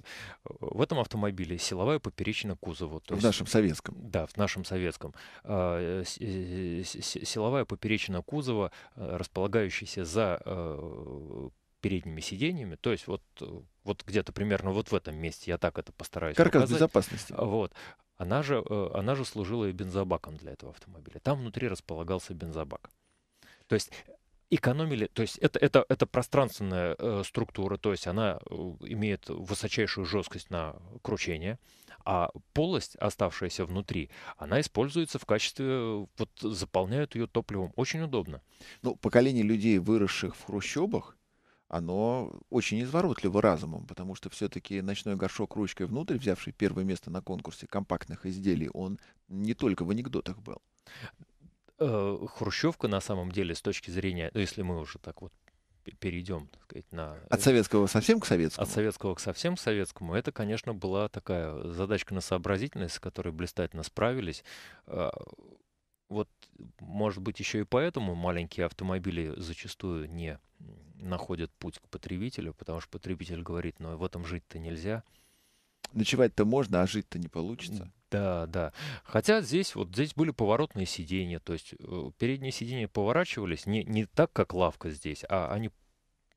Speaker 2: в этом автомобиле силовая поперечина кузова. То в есть, нашем советском. Да, в нашем советском. А, э, э, силовая поперечина кузова, э, располагающаяся за э, передними сиденьями, то есть вот, э, вот где-то примерно вот в этом месте, я так это постараюсь Каркас показать. безопасности. А, вот. Она же, э, она же служила и бензобаком для этого автомобиля. Там внутри располагался бензобак. То есть экономили, то есть это, это, это пространственная э, структура, то есть она э, имеет высочайшую жесткость на кручение, а полость, оставшаяся внутри, она используется в качестве, вот заполняют ее топливом. Очень удобно.
Speaker 1: Ну, поколение людей, выросших в хрущобах, оно очень изворотливо разумом, потому что все-таки ночной горшок ручкой внутрь, взявший первое место на конкурсе компактных изделий, он не только в анекдотах был.
Speaker 2: Э, хрущевка на самом деле с точки зрения, ну, если мы уже так вот перейдем, так сказать, на... Э, От советского
Speaker 1: совсем к советскому? От
Speaker 2: советского к совсем к советскому. Это, конечно, была такая задачка на сообразительность, с которой блистательно справились. А, вот, может быть, еще и поэтому маленькие автомобили зачастую не находят путь к потребителю, потому что потребитель говорит, но «Ну, в этом жить-то нельзя. Ночевать-то можно, а жить-то не получится. Да, да. Хотя здесь вот здесь были поворотные сиденья, то есть э, передние сиденья поворачивались не, не так, как лавка здесь, а они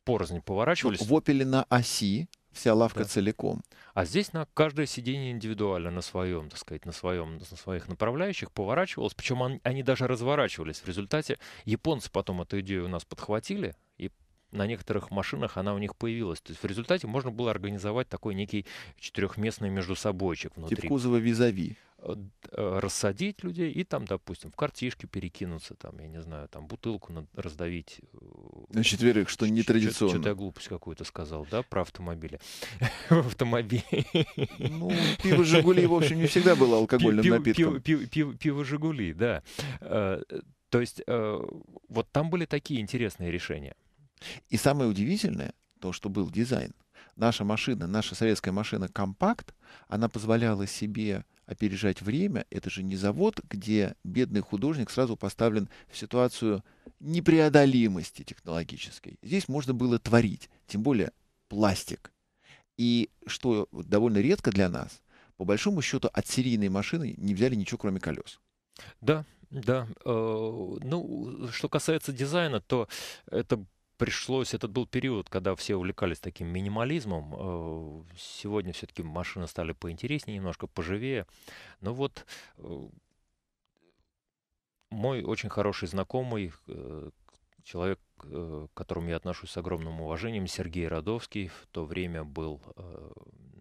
Speaker 2: порознь поворачивались. Ну, в
Speaker 1: Opel на оси вся лавка да. целиком.
Speaker 2: А здесь на каждое сиденье индивидуально на своем, так сказать, на своем, на своих направляющих поворачивалось. Причем он, они даже разворачивались. В результате японцы потом эту идею у нас подхватили и на некоторых машинах она у них появилась. То есть в результате можно было организовать такой некий четырехместный междусобойчик внутри. Тип кузова визави э, э, рассадить людей и там, допустим, в картишки перекинуться, там, я не знаю, там бутылку раздавить. Э,
Speaker 1: на четверых, что нетрадиционно. Что-то
Speaker 2: я глупость какую-то сказал, да, про автомобили. В автомобиле. Ну, пиво «Жигули», в общем, не всегда было алкогольным напитком. Пиво «Жигули», да.
Speaker 1: То есть вот там были такие интересные решения. И самое удивительное, то, что был дизайн. Наша машина, наша советская машина «Компакт», она позволяла себе опережать время. Это же не завод, где бедный художник сразу поставлен в ситуацию непреодолимости технологической. Здесь можно было творить, тем более пластик. И что довольно редко для нас, по большому счету от серийной машины не взяли ничего, кроме колес.
Speaker 2: Да, да. Э, ну, что касается дизайна, то это пришлось, этот был период, когда все увлекались таким минимализмом. Э, сегодня все-таки машины стали поинтереснее, немножко поживее. Но вот э, мой очень хороший знакомый, э, человек, к которому я отношусь с огромным уважением, Сергей Родовский, в то время был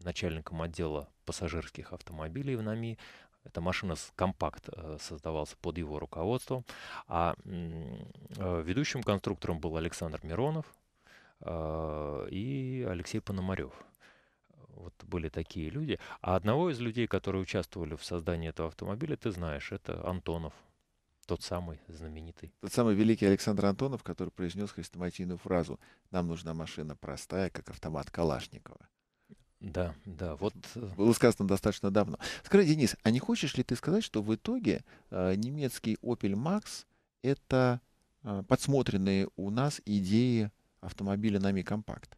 Speaker 2: начальником отдела пассажирских автомобилей в НАМИ, эта машина с компакт э, создавался под его руководством. А э, ведущим конструктором был Александр Миронов э, и Алексей Пономарев вот были такие люди. А одного из людей, которые участвовали в создании этого автомобиля, ты знаешь, это Антонов. Тот самый знаменитый.
Speaker 1: Тот самый великий Александр Антонов, который произнес хрестоматийную фразу «Нам нужна машина простая, как автомат Калашникова». Да, да, вот... Э, Было сказано достаточно давно. Скажи, Денис, а не хочешь ли ты сказать, что в итоге э, немецкий Opel Max — это э, подсмотренные у нас идеи автомобиля нами компакт?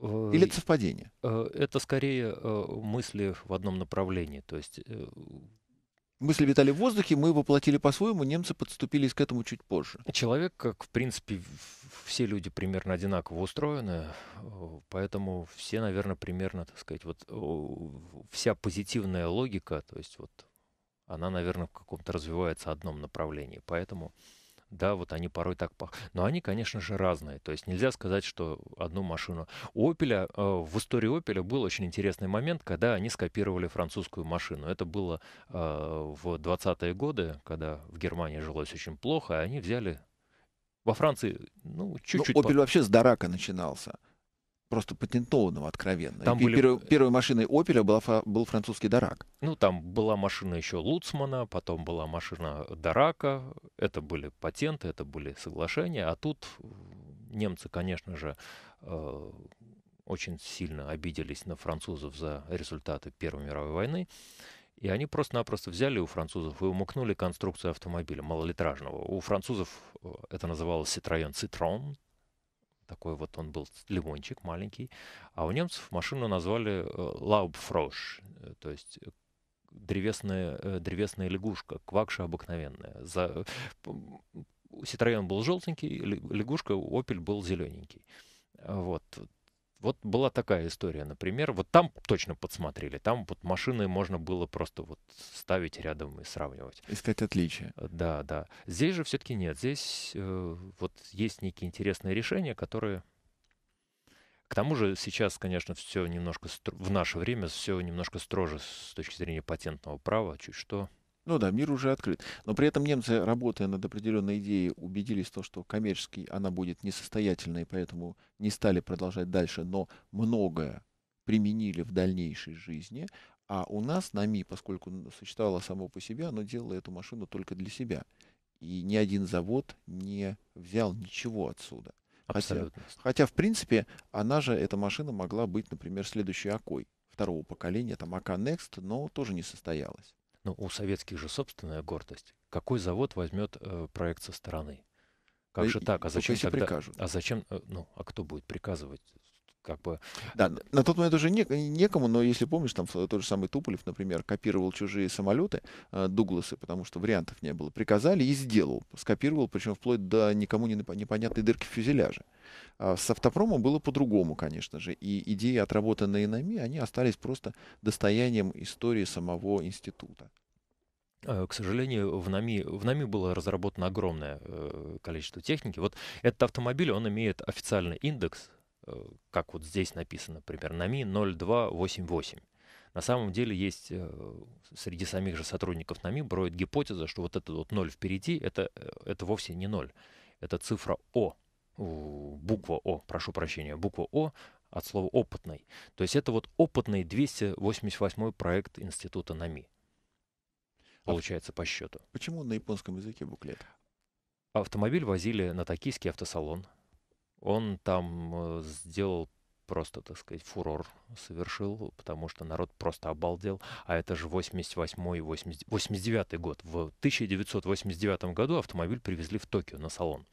Speaker 1: Или это совпадение?
Speaker 2: Э, это скорее э, мысли в одном направлении. То есть
Speaker 1: мысли витали в воздухе, мы воплотили
Speaker 2: по-своему, немцы подступились к этому чуть позже. Человек, как, в принципе, все люди примерно одинаково устроены, э, поэтому все, наверное, примерно, так сказать, вот э, вся позитивная логика, то есть вот она, наверное, в каком-то развивается в одном направлении, поэтому да, вот они порой так пах Но они, конечно же, разные. То есть нельзя сказать, что одну машину. У Opel, а, в истории Opel был очень интересный момент, когда они скопировали французскую машину. Это было а, в 20-е годы, когда в Германии жилось очень плохо, и они взяли во Франции, ну, ну чуть-чуть... Ну, Opel по... вообще
Speaker 1: с Дарака начинался просто патентованного откровенно. Там и были... первой, э, первой машиной Opel была, был французский Дарак.
Speaker 2: Ну, там была машина еще Луцмана, потом была машина Дарака. Это были патенты, это были соглашения. А тут э, немцы, конечно же, э, очень сильно обиделись на французов за результаты Первой мировой войны. И они просто-напросто взяли у французов и умыкнули конструкцию автомобиля малолитражного. У французов это называлось Citroën Citron. Такой вот он был лимончик маленький. А у немцев машину назвали э, лаубфрош, э, то есть э, древесная, древесная лягушка, квакша обыкновенная. За... Ситроен был желтенький, лягушка, опель был зелененький. Вот вот была такая история, например, вот там точно подсмотрели, там вот машины можно было просто вот ставить рядом и сравнивать.
Speaker 1: Искать отличия.
Speaker 2: Э, да, да. Здесь же все-таки нет, здесь э, вот есть некие интересные решения, которые... К тому же сейчас, конечно, все немножко стр... в наше время все
Speaker 1: немножко строже с точки зрения патентного права, чуть что ну да, мир уже открыт. Но при этом немцы, работая над определенной идеей, убедились в том, что коммерческий она будет несостоятельной, и поэтому не стали продолжать дальше, но многое применили в дальнейшей жизни, а у нас НАМИ, поскольку существовало само по себе, оно делало эту машину только для себя. И ни один завод не взял ничего отсюда. Абсолютно. Хотя, хотя, в принципе, она же, эта машина могла быть, например, следующей АКОй второго поколения, там АК Next, но тоже не состоялась. Ну у советских же собственная гордость. Какой
Speaker 2: завод возьмет э, проект со стороны? Как да же так? А зачем тогда? Прикажут. А зачем? Э,
Speaker 1: ну, а кто будет приказывать? как бы... Да, на тот момент уже не, некому, но если помнишь, там тот же самый Туполев, например, копировал чужие самолеты, э, Дугласы, потому что вариантов не было, приказали и сделал, скопировал, причем вплоть до никому не непонятной дырки фюзеляжа. А с автопромом было по-другому, конечно же, и идеи, отработанные нами, они остались просто достоянием истории самого института.
Speaker 2: Э, к сожалению, в НАМИ, в НАМИ было разработано огромное э, количество техники. Вот этот автомобиль, он имеет официальный индекс как вот здесь написано, например, НАМИ 0288. На самом деле есть э, среди самих же сотрудников НАМИ броет гипотеза, что вот этот вот ноль впереди, это, э, это вовсе не ноль. Это цифра О, буква О, прошу прощения, буква О от слова «опытный». То есть это вот опытный 288 проект Института НАМИ. А Получается по счету. Почему на японском языке буклет? Автомобиль возили на токийский автосалон – он там э, сделал просто, так сказать, фурор совершил, потому что народ просто обалдел. А это же 88-й, 89-й год. В 1989 году автомобиль привезли в Токио на салон.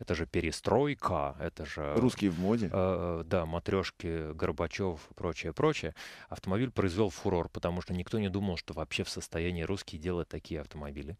Speaker 2: Это же перестройка, это же... Русские в моде. Э, да, матрешки, Горбачев прочее, прочее. Автомобиль произвел фурор, потому что никто не думал, что вообще в состоянии русские делать такие автомобили.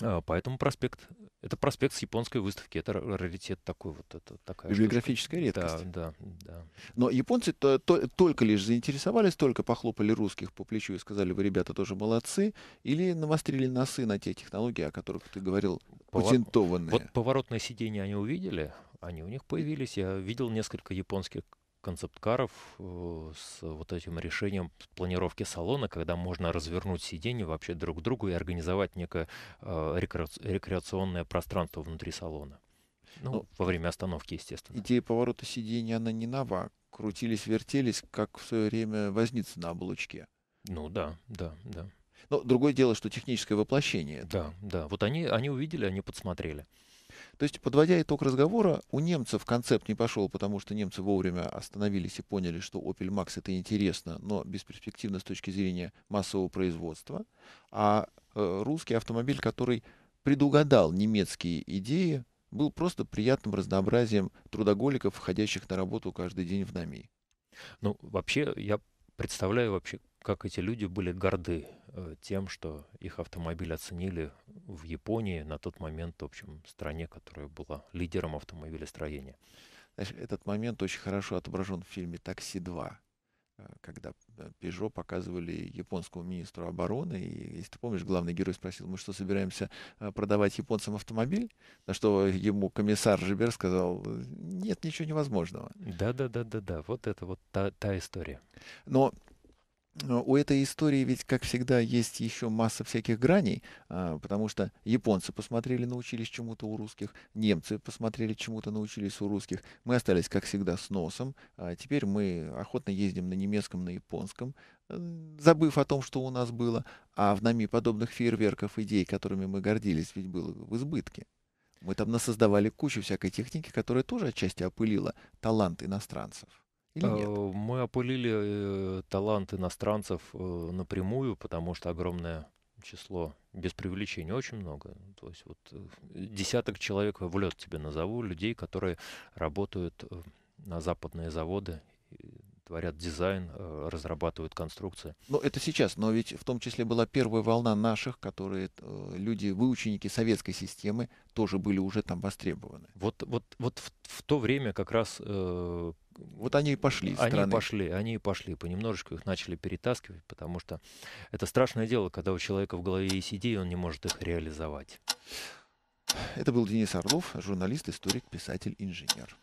Speaker 2: А, поэтому проспект, это проспект с японской выставки, это раритет такой вот, это такая
Speaker 1: Библиографическая штука. редкость. Да, да, да. Но японцы -то, то, только лишь заинтересовались, только похлопали русских по плечу и сказали, вы, ребята, тоже молодцы, или навострили носы на те технологии, о которых ты говорил, Повор... патентованные. Вот
Speaker 2: поворотное сиденье они увидели, они у них появились. Я видел несколько японских концепт-каров э, с вот этим решением планировки салона, когда можно развернуть сиденье вообще друг к другу и организовать некое э, рекреационное пространство внутри салона. Ну, ну, во время остановки, естественно.
Speaker 1: Идея поворота сиденья, она не нова. Крутились, вертелись, как в свое время возницы на облучке. Ну да, да, да. Но другое дело, что техническое воплощение. Это... Да,
Speaker 2: да. Вот они, они увидели, они подсмотрели.
Speaker 1: То есть, подводя итог разговора, у немцев концепт не пошел, потому что немцы вовремя остановились и поняли, что Opel Max это интересно, но бесперспективно с точки зрения массового производства. А э, русский автомобиль, который предугадал немецкие идеи, был просто приятным разнообразием трудоголиков, входящих на работу каждый день в НАМИ. Ну, вообще, я представляю
Speaker 2: вообще, как эти люди были горды Э, тем, что их автомобиль оценили в Японии на тот момент, в общем, стране, которая была лидером автомобилестроения.
Speaker 1: Знаешь, этот момент очень хорошо отображен в фильме «Такси 2», э, когда э, Пежо показывали японскому министру обороны. И, если ты помнишь, главный герой спросил, мы что, собираемся продавать японцам автомобиль? На что ему комиссар Жибер сказал, нет, ничего невозможного. Да-да-да-да-да, вот это вот та, та история. Но Э, у этой истории ведь, как всегда, есть еще масса всяких граней, а, потому что японцы посмотрели, научились чему-то у русских, немцы посмотрели, чему-то научились у русских, мы остались, как всегда, с носом, а теперь мы охотно ездим на немецком, на японском, забыв о том, что у нас было, а в нами подобных фейерверков идей, которыми мы гордились, ведь было в избытке. Мы там насоздавали кучу всякой техники, которая тоже отчасти опылила талант иностранцев. Или нет?
Speaker 2: Э, мы опылили э, талант иностранцев э, напрямую, потому что огромное число без привлечения очень много. То есть вот десяток человек в лед тебе назову, людей, которые работают на западные заводы творят дизайн, э, разрабатывают конструкции.
Speaker 1: Но ну, это сейчас, но ведь в том числе была первая волна наших, которые э, люди, выученики советской системы, тоже были уже там востребованы. Вот, вот, вот в, в то
Speaker 2: время как раз... Э, вот они и пошли. Они страны. пошли, они и пошли. Понемножечку их начали перетаскивать, потому что это страшное дело, когда у человека в голове есть идеи, он не может их
Speaker 1: реализовать. Это был Денис Орлов, журналист, историк, писатель, инженер.